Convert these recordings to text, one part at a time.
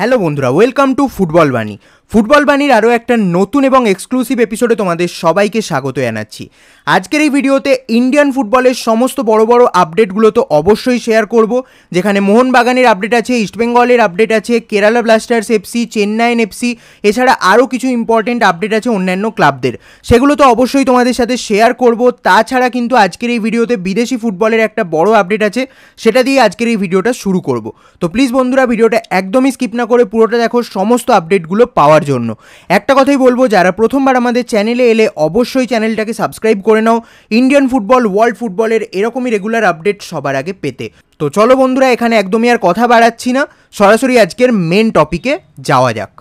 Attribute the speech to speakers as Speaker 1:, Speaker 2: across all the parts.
Speaker 1: hello বন্ধুরা welcome to football Bani football বাণীর আরও একটা নতুন এবং এক্সক্লুসিভ এপিসোডে তোমাদের সবাইকে স্বাগত জানাচ্ছি আজকের এই ভিডিওতে ইন্ডিয়ান ফুটবলের সমস্ত বড় বড় আপডেটগুলো তো অবশ্যই শেয়ার করব যেখানে মোহনবাগানের আপডেট আছে ইস্টবেঙ্গলের আপডেট আছে Kerala Blasters FC Chennaiyin FC এছাড়া আরও কিছু ইম্পর্টেন্ট আপডেট আছে অন্যান্য ক্লাবদের সেগুলো তো অবশ্যই তোমাদের সাথে শেয়ার করব তাছাড়া কিন্তু আজকের এই ভিডিওতে বিদেশি ফুটবলের একটা বড় আপডেট আছে সেটা দিয়ে আজকের এই ভিডিওটা শুরু করব তো প্লিজ বন্ধুরা ভিডিওটা একদমই স্কিপ না করে পুরোটা দেখো সমস্ত আপডেটগুলো পাওয়া হওয়ার জন্য একটা কথাই বলবো যারা প্রথমবার আমাদের চ্যানেলে এলে অবশ্যই চ্যানেলটাকে সাবস্ক্রাইব করে নাও ইন্ডিয়ান ফুটবল ওয়ার্ল্ড ফুটবলের এরকমই রেগুলার আপডেট সবার আগে পেতে তো চলো বন্ধুরা এখানে একদমই আর কথা বাড়াচ্ছি না সরাসরি আজকের মেন টপিকে যাওয়া যাক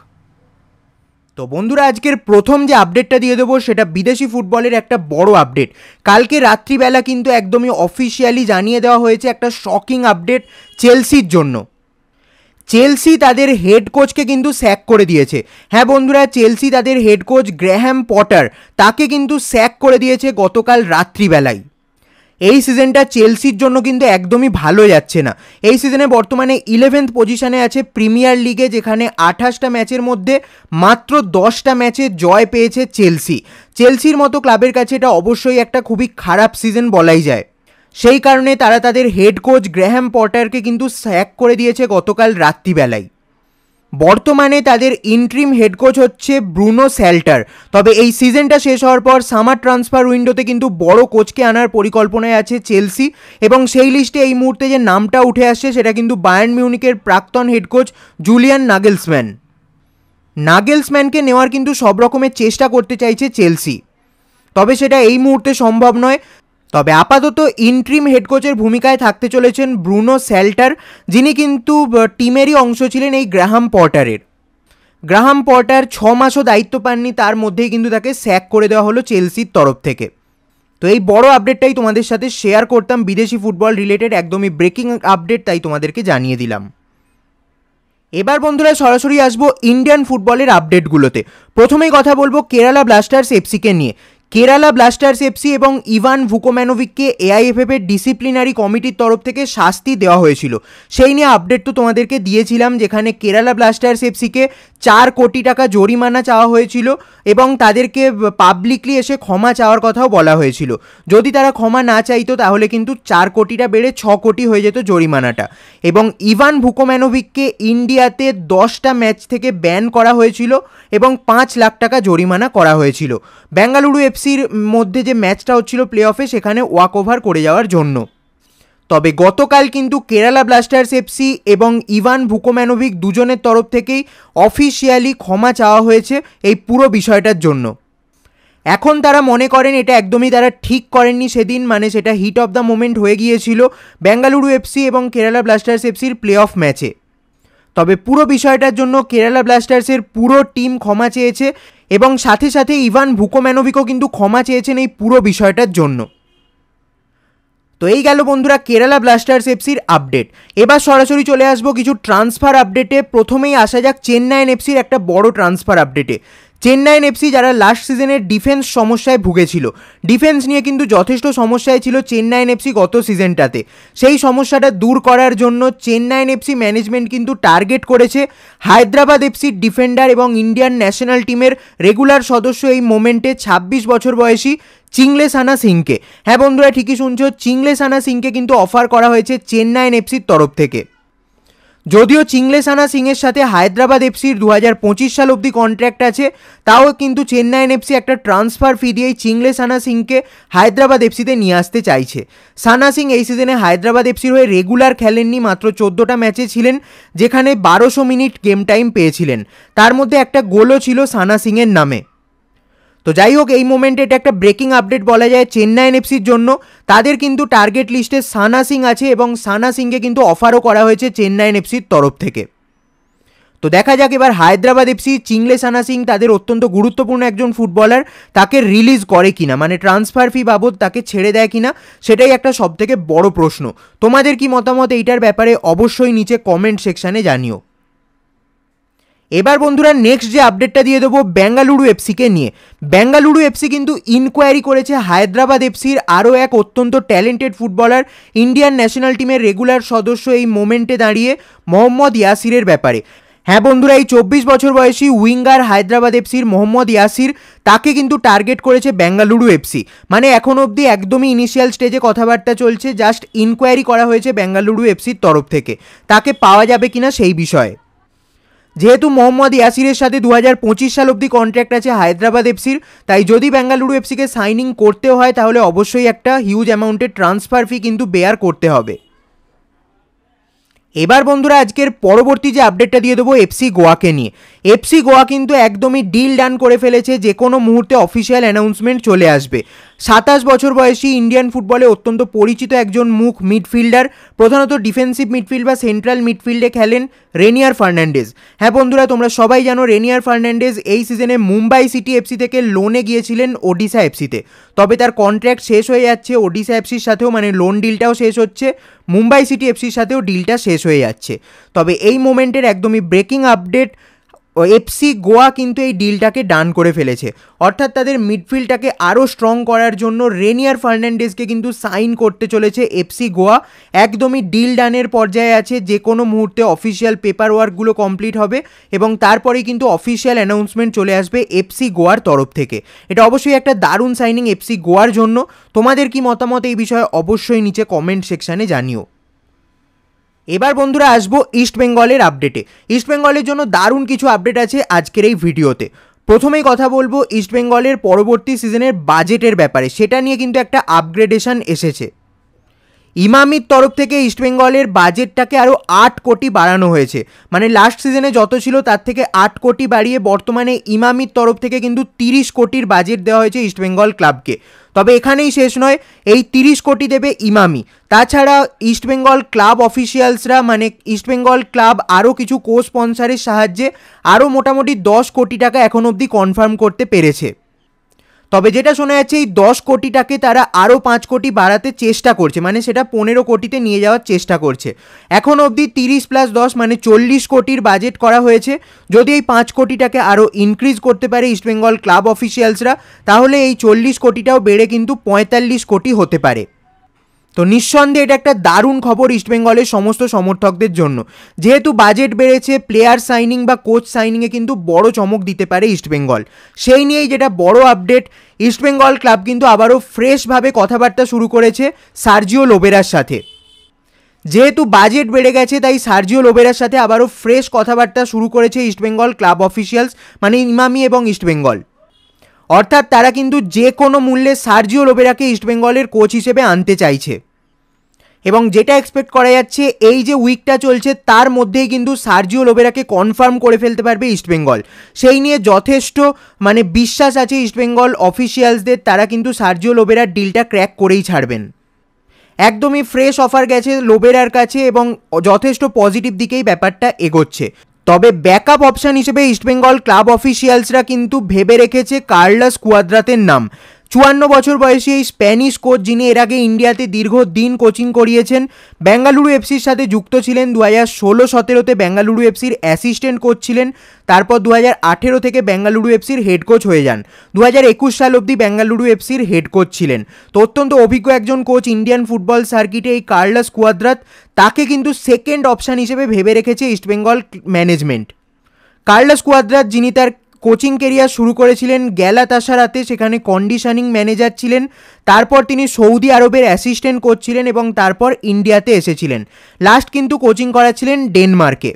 Speaker 1: তো বন্ধুরা আজকের প্রথম যে আপডেটটা দিয়ে দেবো সেটা বিদেশি ফুটবলের একটা বড় আপডেট কালকে রাত্রিবেলা কিন্তু একদমই অফিসিয়ালি জানিয়ে দেওয়া হয়েছে একটা শকিং আপডেট চেলসির জন্য চেলসি তাদের হেড কোচকে কিন্তু স্যাক করে দিয়েছে হ্যাঁ বন্ধুরা চেলসি তাদের হেড কোচ গ্র্যাহাম পটার তাকে কিন্তু স্যাক করে দিয়েছে গতকাল রাত্রিবেলায় এই সিজনটা চেলসির জন্য কিন্তু একদমই ভালো যাচ্ছে না এই সিজনে বর্তমানে ইলেভেন্থ পজিশনে আছে প্রিমিয়ার লিগে যেখানে আঠাশটা ম্যাচের মধ্যে মাত্র দশটা ম্যাচে জয় পেয়েছে চেলসি চেলসির মতো ক্লাবের কাছে এটা অবশ্যই একটা খুবই খারাপ সিজন বলাই যায় সেই কারণে তারা তাদের হেড কোচ গ্র্যাহাম পটারকে কিন্তু স্যাক করে দিয়েছে গতকাল রাত্রিবেলায় বর্তমানে তাদের ইন্ট্রিম হেড কোচ হচ্ছে ব্রুনো স্যাল্টার তবে এই সিজনটা শেষ হওয়ার পর সামার ট্রান্সফার উইন্ডোতে কিন্তু বড় কোচকে আনার পরিকল্পনায় আছে চেলসি এবং সেই লিস্টে এই মুহূর্তে যে নামটা উঠে আসছে সেটা কিন্তু বায়ার্ন মিউনিকের প্রাক্তন হেড কোচ জুলিয়ান নাগেলসম্যান নাগেলসম্যানকে নেওয়ার কিন্তু সব রকমের চেষ্টা করতে চাইছে চেলসি তবে সেটা এই মুহূর্তে সম্ভব নয় তবে আপাতত ইন্ট্রিম হেড কোচের ভূমিকায় থাকতে চলেছেন ব্রুনো সেল্টার যিনি কিন্তু টিমেরই অংশ ছিলেন এই গ্রাহাম পটারের গ্রাহাম পটার ছ মাসও দায়িত্ব পাননি তার মধ্যেই কিন্তু তাকে স্যাক করে দেওয়া হলো চেলসির তরফ থেকে তো এই বড় আপডেটটাই তোমাদের সাথে শেয়ার করতাম বিদেশি ফুটবল রিলেটেড একদমই ব্রেকিং আপডেট তাই তোমাদেরকে জানিয়ে দিলাম এবার বন্ধুরা সরাসরি আসবো ইন্ডিয়ান ফুটবলের আপডেটগুলোতে প্রথমেই কথা বলবো কেরালা ব্লাস্টার্স এফসিকে নিয়ে কেরালা ব্লাস্টার্স এফসি এবং ইভান ভুকোম্যানোভিককে এআইএফএফের ডিসিপ্লিনারি কমিটির তরফ থেকে শাস্তি দেওয়া হয়েছিল সেই নিয়ে আপডেট তো তোমাদেরকে দিয়েছিলাম যেখানে কেরালা ব্লাস্টার্স এফসিকে চার কোটি টাকা জরিমানা চাওয়া হয়েছিল এবং তাদেরকে পাবলিকলি এসে ক্ষমা চাওয়ার কথাও বলা হয়েছিল যদি তারা ক্ষমা না চাইতো তাহলে কিন্তু চার কোটিটা বেড়ে ছ কোটি হয়ে যেত জরিমানাটা এবং ইভান ভুকোম্যানোভিককে ইন্ডিয়াতে দশটা ম্যাচ থেকে ব্যান করা হয়েছিল এবং পাঁচ লাখ টাকা জরিমানা করা হয়েছিল বেঙ্গালুরু এফ এফসির মধ্যে যে ম্যাচটা হচ্ছিল প্লে অফে সেখানে ওয়াক ওভার করে যাওয়ার জন্য তবে গতকাল কিন্তু কেরালা ব্লাস্টার্স এফসি এবং ইভান ভুকোম্যানোভিক দুজনের তরফ থেকেই অফিসিয়ালি ক্ষমা চাওয়া হয়েছে এই পুরো বিষয়টার জন্য এখন তারা মনে করেন এটা একদমই তারা ঠিক করেননি সেদিন মানে সেটা হিট অফ দ্য মোমেন্ট হয়ে গিয়েছিল বেঙ্গালুরু এফসি এবং কেরালা ব্লাস্টার্স এফসির প্লে অফ ম্যাচে তবে পুরো বিষয়টার জন্য কেরালা ব্লাস্টার্সের পুরো টিম ক্ষমা চেয়েছে এবং সাথে সাথে ইভান ভুকোম্যানোভিকও কিন্তু ক্ষমা চেয়েছেন এই পুরো বিষয়টার জন্য তো এই গেল বন্ধুরা কেরালা ব্লাস্টার্স এফসির আপডেট এবার সরাসরি চলে আসবো কিছু ট্রান্সফার আপডেটে প্রথমেই আসা যাক চেন্নাইন এফসির একটা বড় ট্রান্সফার আপডেটে চেন্নাইন এফসি যারা লাস্ট সিজনের ডিফেন্স সমস্যায় ভুগেছিল ডিফেন্স নিয়ে কিন্তু যথেষ্ট সমস্যায় ছিল চেন্নাইন এফসি গত সিজনটাতে সেই সমস্যাটা দূর করার জন্য চেন্নাইন এফসি ম্যানেজমেন্ট কিন্তু টার্গেট করেছে হায়দ্রাবাদ এফসির ডিফেন্ডার এবং ইন্ডিয়ান ন্যাশনাল টিমের রেগুলার সদস্য এই মোমেন্টে ২৬ বছর বয়সী চিংলে সানা সিংকে হ্যাঁ বন্ধুরা ঠিকই শুনছো চিংলে সানা সিংকে কিন্তু অফার করা হয়েছে চেন্নাইন এফসির তরফ থেকে যদিও চিংলে সানা সিংয়ের সাথে হায়দ্রাবাদ এফসির দু সাল অবধি কন্ট্র্যাক্ট আছে তাও কিন্তু চেন্নাইন এফসি একটা ট্রান্সফার ফি দিয়েই চিংলে সানা সিংকে হায়দ্রাবাদ এফসিতে নিয়ে আসতে চাইছে সানা সিং এই সিজনে হায়দ্রাবাদ এফসির হয়ে রেগুলার খেলেননি মাত্র চোদ্দোটা ম্যাচে ছিলেন যেখানে বারোশো মিনিট গেম টাইম পেয়েছিলেন তার মধ্যে একটা গোলও ছিল সানা সিংয়ের নামে তো যাই হোক এই মোমেন্টে এটা একটা ব্রেকিং আপডেট বলা যায় চেন্নাই এনএফসির জন্য তাদের কিন্তু টার্গেট লিস্টে সানা সিং আছে এবং সানা সিংকে কিন্তু অফারও করা হয়েছে চেন্নাই এনএফসির তরফ থেকে তো দেখা যাক এবার হায়দ্রাবাদ এফসি চিংলে সানা সিং তাদের অত্যন্ত গুরুত্বপূর্ণ একজন ফুটবলার তাকে রিলিজ করে কিনা মানে ট্রান্সফার ফি বাবদ তাকে ছেড়ে দেয় কিনা সেটাই একটা সবথেকে বড় প্রশ্ন তোমাদের কি মতামত এইটার ব্যাপারে অবশ্যই নিচে কমেন্ট সেকশানে জানিও এবার বন্ধুরা নেক্সট যে আপডেটটা দিয়ে দেবো বেঙ্গালুরু এফসিকে নিয়ে বেঙ্গালুরু এফসি কিন্তু ইনকোয়ারি করেছে হায়দ্রাবাদ এফসির আরও এক অত্যন্ত ট্যালেন্টেড ফুটবলার ইন্ডিয়ান ন্যাশনাল টিমের রেগুলার সদস্য এই মোমেন্টে দাঁড়িয়ে মোহাম্মদ ইয়াসিরের ব্যাপারে হ্যাঁ বন্ধুরা এই চব্বিশ বছর বয়সী উইঙ্গার হায়দ্রাবাদ এফসির মোহাম্মদ ইয়াসির তাকে কিন্তু টার্গেট করেছে বেঙ্গালুরু এফসি মানে এখন অবধি একদমই ইনিশিয়াল স্টেজে কথাবার্তা চলছে জাস্ট ইনকোয়ারি করা হয়েছে বেঙ্গালুরু এফসির তরফ থেকে তাকে পাওয়া যাবে কিনা সেই বিষয়ে যেহেতু মোহাম্মদ ইয়াসিরের সাথে দু হাজার পঁচিশ সাল অবধি কন্ট্র্যাক্ট আছে হায়দ্রাবাদ এফসির তাই যদি বেঙ্গালুরু এফসিকে সাইনিং করতে হয় তাহলে অবশ্যই একটা হিউজ অ্যামাউন্টের ট্রান্সফার ফি কিন্তু বেয়ার করতে হবে এবার বন্ধুরা আজকের পরবর্তী যে আপডেটটা দিয়ে দেবো এফসি গোয়াকে নিয়ে এফসি গোয়া কিন্তু একদমই ডিল ডান করে ফেলেছে যে কোনো মুহূর্তে অফিসিয়াল অ্যানাউন্সমেন্ট চলে আসবে সাতাশ বছর বয়সী ইন্ডিয়ান ফুটবলে অত্যন্ত পরিচিত একজন মুখ মিডফিল্ডার প্রধানত ডিফেন্সিভ মিডফিল্ড বা সেন্ট্রাল মিডফিল্ডে খেলেন রেনিয়ার ফার্নান্ডেজ হ্যাঁ বন্ধুরা তোমরা সবাই জানো রেনিয়ার ফার্নান্ডেজ এই সিজনে মুম্বাই সিটি এফসি থেকে লোনে গিয়েছিলেন ওডিশা এফসিতে তবে তার কন্ট্র্যাক্ট শেষ হয়ে যাচ্ছে ওডিশা এফসির সাথেও মানে লোন ডিলটাও শেষ হচ্ছে মুম্বাই সিটি এফসির সাথেও ডিলটা শেষ হয়ে যাচ্ছে তবে এই মোমেন্টের একদমই ব্রেকিং আপডেট এফসি গোয়া কিন্তু এই ডিলটাকে ডান করে ফেলেছে অর্থাৎ তাদের মিডফিল্ডটাকে আরও স্ট্রং করার জন্য রেনিয়ার ফার্নান্ডেজকে কিন্তু সাইন করতে চলেছে এফসি গোয়া একদমই ডিল ডানের পর্যায়ে আছে যে কোনো মুহূর্তে অফিসিয়াল পেপার ওয়ার্কগুলো কমপ্লিট হবে এবং তারপরেই কিন্তু অফিসিয়াল অ্যানাউন্সমেন্ট চলে আসবে এফসি গোয়ার তরফ থেকে এটা অবশ্যই একটা দারুণ সাইনিং এফসি গোয়ার জন্য তোমাদের কি মতামত এই বিষয়ে অবশ্যই নিচে কমেন্ট সেকশানে জানিও এবার বন্ধুরা আসবো ইস্ট বেঙ্গলের আপডেটে ইস্ট বেঙ্গলের জন্য দারুণ কিছু আপডেট আছে আজকের এই ভিডিওতে প্রথমেই কথা বলবো ইস্ট বেঙ্গলের পরবর্তী সিজনের বাজেটের ব্যাপারে সেটা নিয়ে কিন্তু একটা আপগ্রেডেশন এসেছে ইমামির তরফ থেকে ইস্টবেঙ্গলের বাজেটটাকে আরও আট কোটি বাড়ানো হয়েছে মানে লাস্ট সিজনে যত ছিল তার থেকে আট কোটি বাড়িয়ে বর্তমানে ইমামির তরফ থেকে কিন্তু তিরিশ কোটির বাজেট দেওয়া হয়েছে ইস্টবেঙ্গল ক্লাবকে তবে এখানেই শেষ নয় এই তিরিশ কোটি দেবে ইমামি তাছাড়া ইস্টবেঙ্গল ক্লাব অফিসিয়ালসরা মানে ইস্টবেঙ্গল ক্লাব আরও কিছু কো স্পন্সারের সাহায্যে আরও মোটামুটি দশ কোটি টাকা এখন অবধি কনফার্ম করতে পেরেছে তবে যেটা শোনা যাচ্ছে এই দশ কোটিটাকে তারা আরও পাঁচ কোটি বাড়াতে চেষ্টা করছে মানে সেটা পনেরো কোটিতে নিয়ে যাওয়ার চেষ্টা করছে এখন অবধি তিরিশ প্লাস দশ মানে চল্লিশ কোটির বাজেট করা হয়েছে যদি এই পাঁচ কোটিটাকে আরও ইনক্রিজ করতে পারে ইস্টবেঙ্গল ক্লাব অফিসিয়ালসরা তাহলে এই চল্লিশ কোটিটাও বেড়ে কিন্তু পঁয়তাল্লিশ কোটি হতে পারে তো নিঃসন্দেহে এটা একটা দারুণ খবর ইস্টবেঙ্গলের সমস্ত সমর্থকদের জন্য যেহেতু বাজেট বেড়েছে প্লেয়ার সাইনিং বা কোচ সাইনিংয়ে কিন্তু বড় চমক দিতে পারে ইস্টবেঙ্গল সেই নিয়েই যেটা বড় আপডেট ইস্টবেঙ্গল ক্লাব কিন্তু আবারও ফ্রেশভাবে কথাবার্তা শুরু করেছে সার্জিও লোবেরার সাথে যেহেতু বাজেট বেড়ে গেছে তাই সার্জিও লোবেরার সাথে আবারও ফ্রেশ কথাবার্তা শুরু করেছে ইস্টবেঙ্গল ক্লাব অফিসিয়ালস মানে ইমামি এবং ইস্টবেঙ্গল অর্থাৎ তারা কিন্তু যে কোনো মূল্যে সার্জিও লোবেরাকে ইস্টবেঙ্গলের কোচ হিসেবে আনতে চাইছে এবং যেটা এক্সপেক্ট করা যাচ্ছে এই যে উইকটা চলছে তার মধ্যেই কিন্তু সার্জিও লোবেরাকে কনফার্ম করে ফেলতে পারবে ইস্টবেঙ্গল সেই নিয়ে যথেষ্ট মানে বিশ্বাস আছে ইস্টবেঙ্গল অফিসিয়ালসদের তারা কিন্তু সার্জিও লোবেরার ডিলটা ক্র্যাক করেই ছাড়বেন একদমই ফ্রেশ অফার গেছে লোবেরার কাছে এবং যথেষ্ট পজিটিভ দিকেই ব্যাপারটা এগোচ্ছে তবে ব্যাকআপ অপশান হিসেবে ইস্টবেঙ্গল ক্লাব অফিসিয়ালসরা কিন্তু ভেবে রেখেছে কার্লাস কুয়াদ্রাতের নাম চুয়ান্ন বছর বয়সী এই স্প্যানিশ কোচ যিনি এর আগে ইন্ডিয়াতে দীর্ঘ দিন কোচিং করিয়েছেন বেঙ্গালুরু এফসির সাথে যুক্ত ছিলেন দু হাজার ষোলো সতেরোতে বেঙ্গালুরু এফসির অ্যাসিস্ট্যান্ট কোচ ছিলেন তারপর দু হাজার আঠেরো থেকে বেঙ্গালুরু এফসির হেড কোচ হয়ে যান দু হাজার একুশ সাল অবধি বেঙ্গালুরু এফসির হেড কোচ ছিলেন তো অত্যন্ত অভিজ্ঞ একজন কোচ ইন্ডিয়ান ফুটবল সার্কিটে এই কার্লাস কুয়াদ্রাত তাকে কিন্তু সেকেন্ড অপশান হিসেবে ভেবে রেখেছে ইস্টবেঙ্গল ম্যানেজমেন্ট কার্লাস কুয়াদ্রাত যিনি তার কোচিং কেরিয়ার শুরু করেছিলেন গ্যালা তাসারাতে সেখানে কন্ডিশনিং ম্যানেজার ছিলেন তারপর তিনি সৌদি আরবের অ্যাসিস্ট্যান্ট কোচ ছিলেন এবং তারপর ইন্ডিয়াতে এসেছিলেন লাস্ট কিন্তু কোচিং করাছিলেন ডেনমার্কে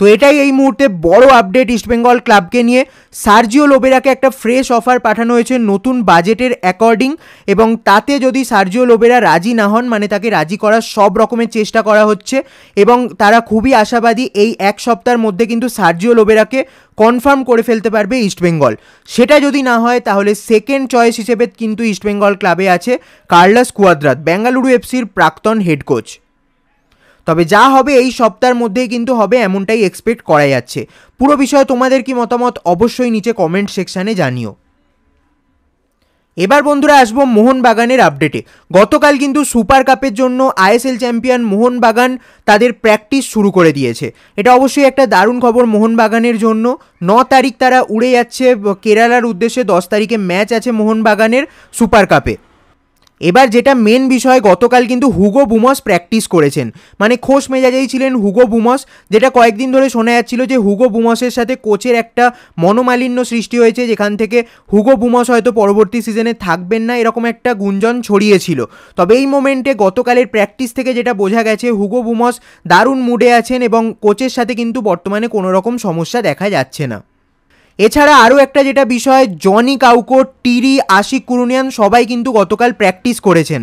Speaker 1: তো এটাই এই মুহূর্তে বড় আপডেট ইস্টবেঙ্গল ক্লাবকে নিয়ে সার্জিও লোবেরাকে একটা ফ্রেশ অফার পাঠানো হয়েছে নতুন বাজেটের অ্যাকর্ডিং এবং তাতে যদি সার্জিও লোবেরা রাজি না হন মানে তাকে রাজি করার সব রকমের চেষ্টা করা হচ্ছে এবং তারা খুবই আশাবাদী এই এক সপ্তাহের মধ্যে কিন্তু সার্জিও লোবেরাকে কনফার্ম করে ফেলতে পারবে ইস্টবেঙ্গল সেটা যদি না হয় তাহলে সেকেন্ড চয়েস হিসেবে কিন্তু ইস্টবেঙ্গল ক্লাবে আছে কার্লাস কুয়াদ্রাত বেঙ্গালুরু এফসির প্রাক্তন হেড কোচ তবে যা হবে এই সপ্তাহের মধ্যেই কিন্তু হবে এমনটাই এক্সপেক্ট করা যাচ্ছে পুরো বিষয়ে তোমাদের কি মতামত অবশ্যই নিচে কমেন্ট সেকশানে জানিও এবার বন্ধুরা আসবো মোহনবাগানের আপডেটে গতকাল কিন্তু সুপার কাপের জন্য আইএসএল চ্যাম্পিয়ন মোহনবাগান তাদের প্র্যাকটিস শুরু করে দিয়েছে এটা অবশ্যই একটা দারুণ খবর মোহনবাগানের জন্য ন তারিখ তারা উড়ে যাচ্ছে কেরালার উদ্দেশ্যে দশ তারিখে ম্যাচ আছে মোহনবাগানের সুপার কাপে এবার যেটা মেন বিষয় গতকাল কিন্তু হুগো বুমস প্র্যাকটিস করেছেন মানে খোশ মেজাজেই ছিলেন হুগো বুমস যেটা কয়েকদিন ধরে শোনা যাচ্ছিল যে হুগো বুমসের সাথে কোচের একটা মনোমালিন্য সৃষ্টি হয়েছে যেখান থেকে হুগো বুমস হয়তো পরবর্তী সিজনে থাকবেন না এরকম একটা গুঞ্জন ছড়িয়েছিল তবে এই মোমেন্টে গতকালের প্র্যাকটিস থেকে যেটা বোঝা গেছে হুগো বুমস দারুণ মুডে আছেন এবং কোচের সাথে কিন্তু বর্তমানে কোনো রকম সমস্যা দেখা যাচ্ছে না এছাড়া আরও একটা যেটা বিষয় Jhonny Kauko Tiri Ashique Kuruniyan সবাই কিন্তু গতকাল প্র্যাকটিস করেছেন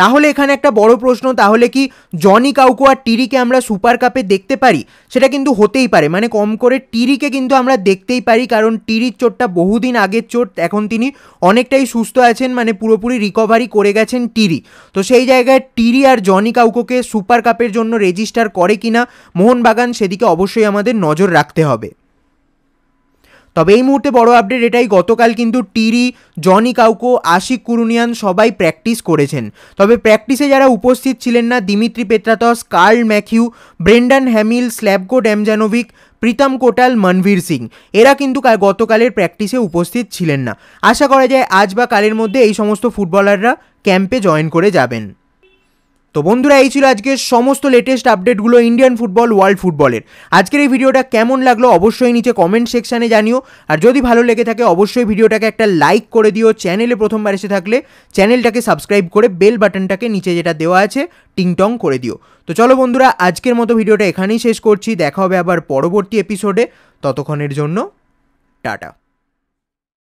Speaker 1: তাহলে এখানে একটা বড় প্রশ্ন তাহলে কি জনি কাউকো আর টিরিকে আমরা সুপার কাপে দেখতে পারি সেটা কিন্তু হতেই পারে মানে কম করে টিরিকে কিন্তু আমরা দেখতেই পারি কারণ টিরির চোটটা বহুদিন আগের চোট এখন তিনি অনেকটাই সুস্থ আছেন মানে পুরোপুরি রিকভারি করে গেছেন টিরি তো সেই জায়গায় টিরি আর জনি কাউকোকে সুপার কাপের জন্য রেজিস্টার করে কিনা মোহনবাগান সেদিকে অবশ্যই আমাদের নজর রাখতে হবে তবে এই মুহূর্তে বড় আপডেট এটাই গতকাল কিন্তু Tiri Jhonny Kauko Ashique Kuruniyan সবাই প্র্যাকটিস করেছেন তবে প্র্যাকটিসে যারা উপস্থিত ছিলেন না Dimitri Petratos Carl Matthew Brendan Hamill Slavko Damjanovic Pritam Kotal Manvir Singh এরা কিন্তু গতকালের প্র্যাকটিসে উপস্থিত ছিলেন না আশা করা যায় আজ বা কালের মধ্যে এই সমস্ত ফুটবলাররা ক্যাম্পে জয়েন করে যাবেন তো বন্ধুরা এই ছিল আজকের সমস্ত লেটেস্ট আপডেটগুলো ইন্ডিয়ান ফুটবল ওয়ার্ল্ড ফুটবলের আজকের এই ভিডিওটা কেমন লাগলো অবশ্যই নিচে কমেন্ট সেকশানে জানিও আর যদি ভালো লেগে থাকে অবশ্যই ভিডিওটাকে একটা লাইক করে দিও চ্যানেলে প্রথমবার এসে থাকলে চ্যানেলটাকে সাবস্ক্রাইব করে বেল বাটনটাকে নিচে যেটা দেওয়া আছে টিংটং করে দিও তো চলো বন্ধুরা আজকের মতো ভিডিওটা এখানেই শেষ করছি দেখা হবে আবার পরবর্তী এপিসোডে ততক্ষণের জন্য টাটা